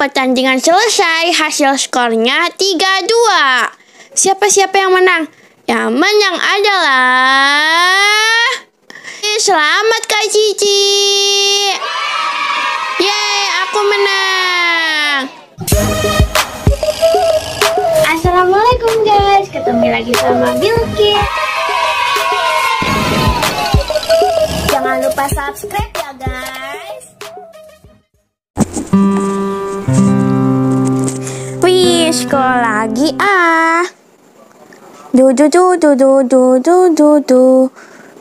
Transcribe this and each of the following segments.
pertandingan selesai, hasil skornya 3-2. Siapa-siapa yang menang? Yang menang adalah... Eh, selamat Kak Cici! Yeay, aku menang! Assalamualaikum guys, ketemu lagi sama Bilkin. Jangan lupa subscribe sekolah lagi ah. Du du du du du du du du du.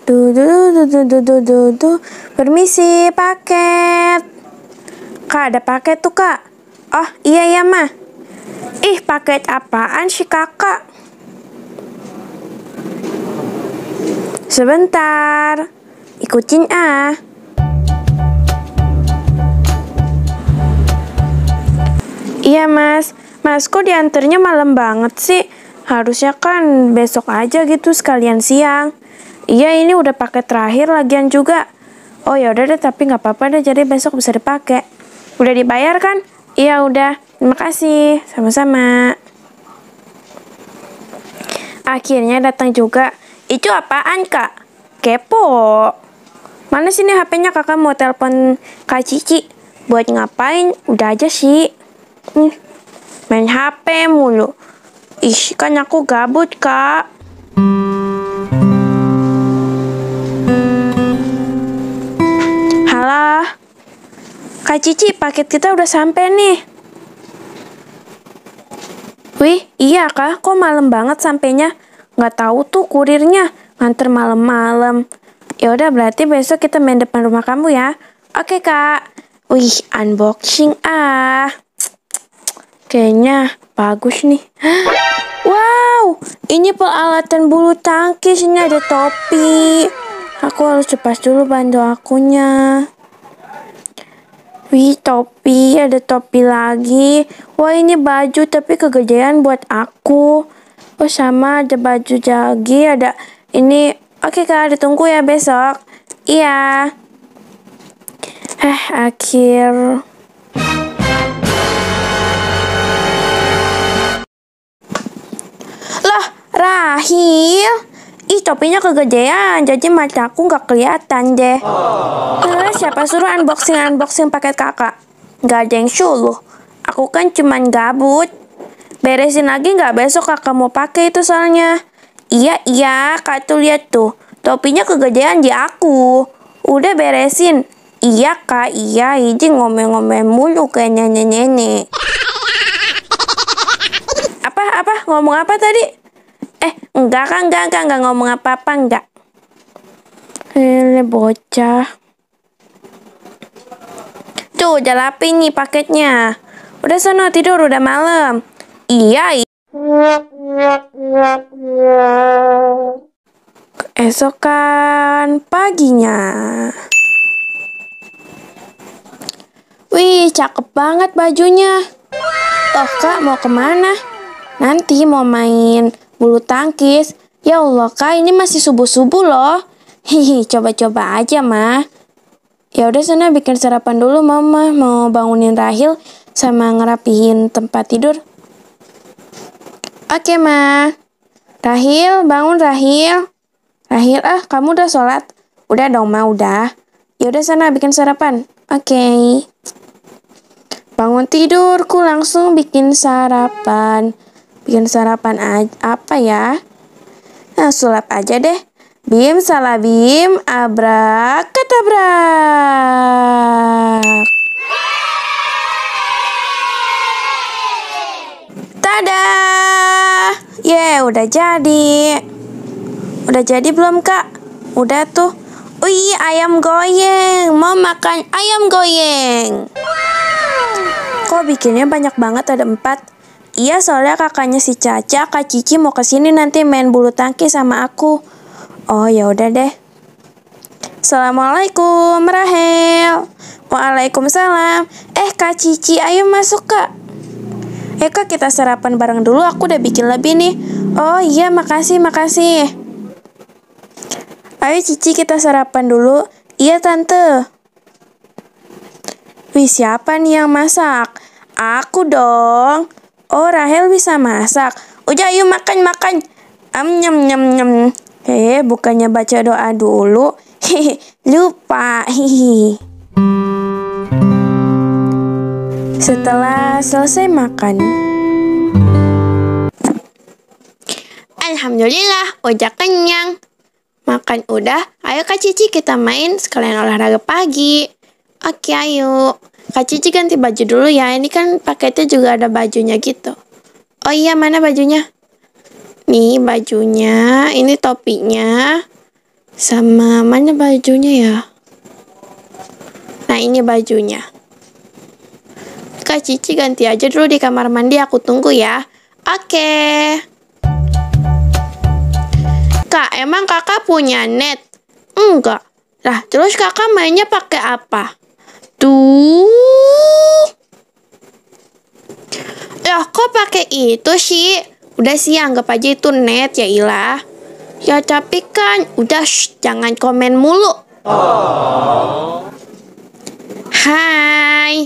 Du du du du du du du du. Permisi paket. Kak ada paket tuh kak. Oh iya ya mah. Ih paket apaan sih kakak? Sebentar. Ikutin ah. Iya mas, Mas, kok diantarnya malam banget sih? Harusnya kan besok aja gitu sekalian siang. Iya, ini udah pakai terakhir lagian juga. Oh ya udah deh, tapi nggak apa-apa deh, jadi besok bisa dipakai. Udah dibayar kan? Iya udah, terima kasih. Sama-sama. Akhirnya datang juga. Itu apaan kak? Kepo. Mana sini HP-nya kakak mau telepon Kak Cici? Buat ngapain? Udah aja sih. Hmm. Main HP mulu. Ih, kan aku gabut, Kak. Halah. Kak Cici, paket kita udah sampai nih. Wih, iya kak, kok malam banget sampainya? Nggak tahu tuh kurirnya, nganter malam-malam. Ya udah berarti besok kita main depan rumah kamu ya. Oke kak. Wih, unboxing ah. Kayaknya bagus nih. Wow, ini peralatan bulu tangkis. Ini ada topi. Aku harus cepat dulu bantu akunya. Wih, topi. Ada topi lagi. Wah, ini baju tapi kegedean buat aku. Oh, sama ada baju jagi. Ada ini. Oke, Kak. Ditunggu ya besok. Iya. Eh, akhir. Rahil, ih topinya kegedean, jadi mata aku nggak kelihatan deh. Oh. Eh, siapa suruh unboxing unboxing paket kakak? Gak ada yang suluh. Aku kan cuman gabut. Beresin lagi gak besok kakak mau pakai itu soalnya. Iya iya, kak tuh liat tuh, topinya kegedean di aku. Udah beresin. Iya kak, iya, Iji ngomel-ngomel mulu kayak nenek-nenek. Apa, apa, ngomong apa tadi? Enggak kan, enggak, enggak, enggak ngomong apa-apa, enggak. ini bocah. Tuh, udah rapi nih paketnya. Udah sono tidur, udah malam. Iya, Keesokan paginya. Wih, cakep banget bajunya. Toh kak mau kemana? Nanti mau main bulu tangkis. Ya Allah kak, ini masih subuh-subuh loh. Hihi, coba-coba aja mah. Ya udah sana bikin sarapan dulu mama mau bangunin Rahil sama ngerapihin tempat tidur. Oke ma. Rahil, bangun Rahil. Rahil, ah kamu udah sholat? Udah dong ma, udah. Ya udah sana bikin sarapan. Oke. Okay. Bangun tidurku langsung bikin sarapan bikin sarapan aja, apa ya? Nah, sulap aja deh. Bim salah bim, ketabrak Tada! Ye, udah jadi. Udah jadi belum, Kak? Udah tuh. Wih, ayam goyeng. Mau makan ayam goyeng. Kok bikinnya banyak banget ada empat? Iya soalnya kakaknya si Caca, Kak Cici mau kesini nanti main bulu tangkis sama aku. Oh ya udah deh. Assalamualaikum Rahel. Waalaikumsalam. Eh Kak Cici, ayo masuk Kak. Eh Kak kita sarapan bareng dulu, aku udah bikin lebih nih. Oh iya makasih makasih. Ayo Cici kita sarapan dulu. Iya tante. Wih siapa nih yang masak? Aku dong. Oh, Rahel bisa masak. Udah, yuk makan, makan. Am, nyam, nyam, nyam. Eh, bukannya baca doa dulu. Hehe, lupa. Hehehe. Setelah selesai makan. Alhamdulillah, udah kenyang. Makan udah, ayo Kak Cici kita main sekalian olahraga pagi. Oke, ayo. Kak Cici ganti baju dulu ya, ini kan paketnya juga ada bajunya gitu. Oh iya, mana bajunya? Nih bajunya, ini topinya, sama mana bajunya ya? Nah ini bajunya. Kak Cici ganti aja dulu di kamar mandi, aku tunggu ya. Oke. Okay. Kak, emang kakak punya net? Enggak. Lah, terus kakak mainnya pakai apa? itu Loh kok pakai itu sih? Udah sih anggap aja itu net ya ilah Ya tapi kan udah shh, jangan komen mulu oh. Hai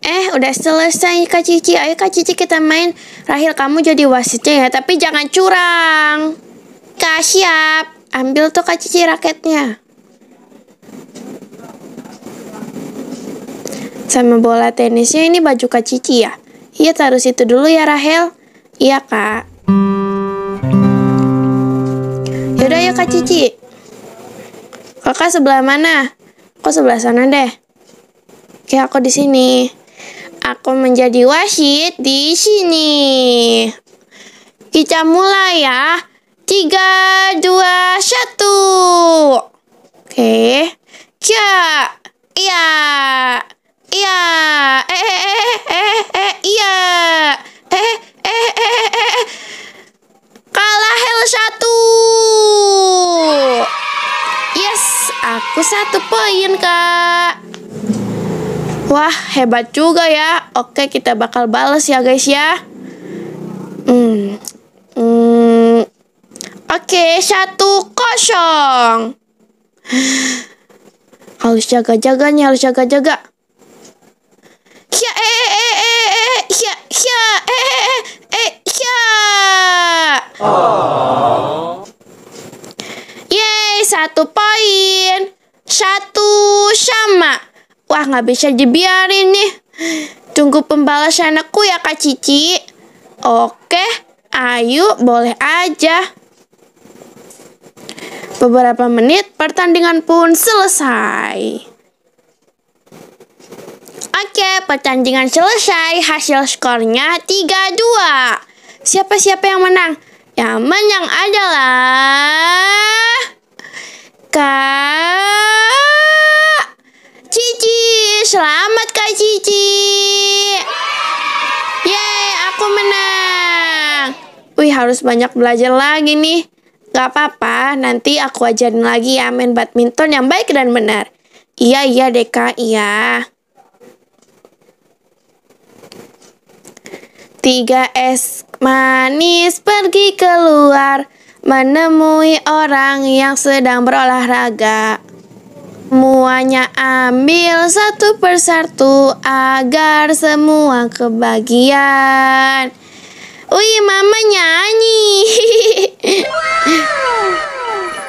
Eh udah selesai Kak Cici Ayo Kak Cici kita main Rahil kamu jadi wasitnya ya Tapi jangan curang Kak siap Ambil tuh Kak Cici raketnya Sama bola tenisnya ini baju Kak Cici ya? Iya taruh situ dulu ya Rahel. Iya Kak. Yaudah ya Kak Cici. Kakak sebelah mana? Kok sebelah sana deh. Oke aku di sini. Aku menjadi wasit di sini. Kita mulai ya. Tiga, dua, satu. Oke. Ya. Ya. hebat juga ya. Oke, kita bakal balas ya guys ya. Hmm. Hmm. Oke, satu kosong. Harus jaga-jaga nih, harus jaga-jaga. Ya, eh, eh, eh, eh, eh, ya, ya, eh, eh, eh, eh, ya. satu poin. Satu sama. Wah, nggak bisa dibiarin nih. Tunggu pembalasan aku ya, Kak Cici. Oke, ayo boleh aja. Beberapa menit pertandingan pun selesai. Oke, pertandingan selesai. Hasil skornya 3-2. Siapa-siapa yang menang? Yang menang adalah... Kak selamat Kak Cici. Yeay, aku menang. Wih, harus banyak belajar lagi nih. Gak apa-apa, nanti aku ajarin lagi ya main badminton yang baik dan benar. Iya, iya dek iya. Tiga es manis pergi keluar menemui orang yang sedang berolahraga. Semuanya ambil satu persatu agar semua kebagian. Wih, mama nyanyi.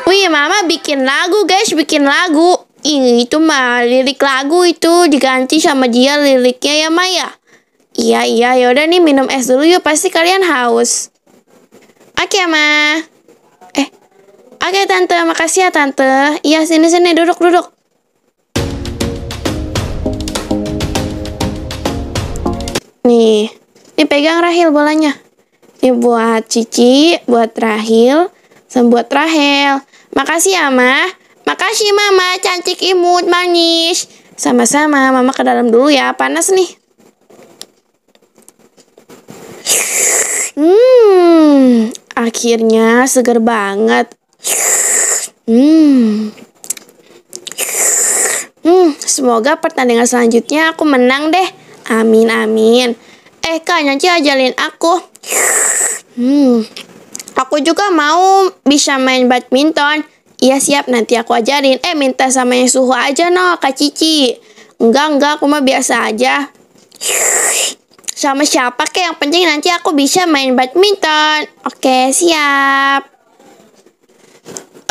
Wih, mama bikin lagu, guys, bikin lagu. Ini itu mah lirik lagu itu diganti sama dia liriknya ya, Maya. Iya, iya, yaudah nih minum es dulu yuk, pasti kalian haus. Oke, okay, Ma. Oke tante, makasih ya tante. Iya sini sini duduk duduk. Nih, ini pegang Rahil bolanya. Ini buat Cici, buat Rahil, sama buat Rahel. Makasih ya ma. Makasih mama, cantik imut manis. Sama-sama, mama ke dalam dulu ya, panas nih. Hmm, akhirnya seger banget. Hmm. Hmm, semoga pertandingan selanjutnya aku menang deh. Amin, amin. Eh, Kak nyanyi ajalin aku. Hmm. Aku juga mau bisa main badminton. Iya siap, nanti aku ajarin. Eh, minta sama yang suhu aja no, Kak Cici. Enggak, enggak, aku mah biasa aja. Sama siapa kek, yang penting nanti aku bisa main badminton. Oke, siap.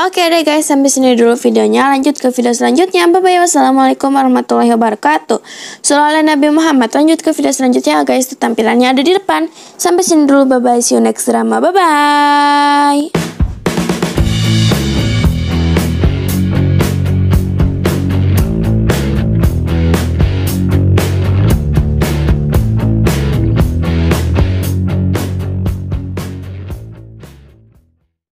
Oke deh guys, sampai sini dulu videonya. Lanjut ke video selanjutnya. Bye bye. Wassalamualaikum warahmatullahi wabarakatuh. Sallallahu Nabi Muhammad. Lanjut ke video selanjutnya guys. Tampilannya ada di depan. Sampai sini dulu. Bye bye. See you next drama. Bye bye.